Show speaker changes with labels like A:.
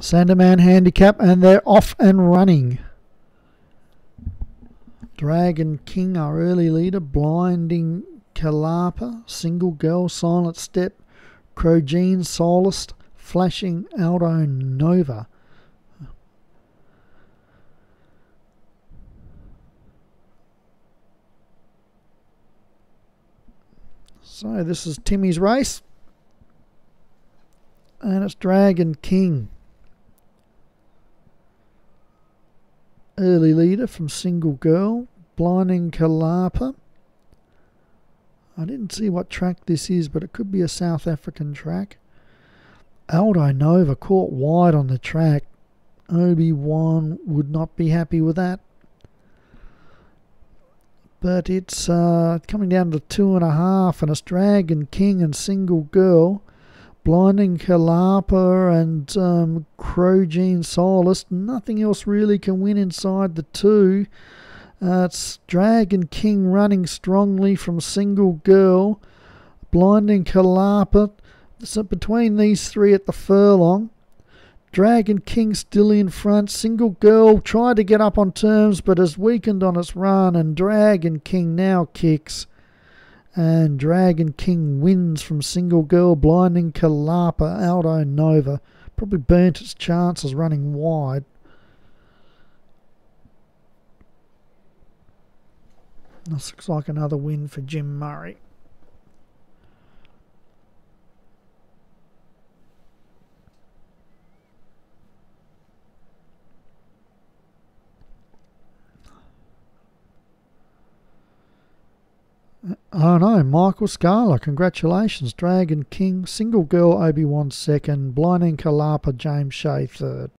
A: Sanderman handicap, and they're off and running. Dragon King, our early leader, blinding Kalapa, single girl, silent step, Crow Jean, Solist, flashing Aldo Nova. So this is Timmy's race. And it's Dragon King. Early Leader from Single Girl, Blinding Kalapa. I didn't see what track this is, but it could be a South African track. Aldo Nova caught wide on the track. Obi Wan would not be happy with that. But it's uh, coming down to two and a half, and it's Dragon King and Single Girl. Blinding Kalapa and um, Gene Solist. Nothing else really can win inside the two. Uh, it's Dragon King running strongly from Single Girl. Blinding Kalapa. So between these three at the furlong. Dragon King still in front. Single Girl tried to get up on terms but has weakened on its run. And Dragon King now kicks and Dragon King wins from Single Girl, blinding Kalapa Aldo Nova. Probably burnt its chances running wide.
B: This looks like another win for Jim Murray.
A: Oh no, Michael Scala, congratulations. Dragon King, Single Girl Obi Wan second, Blinding Kalapa James Shea third.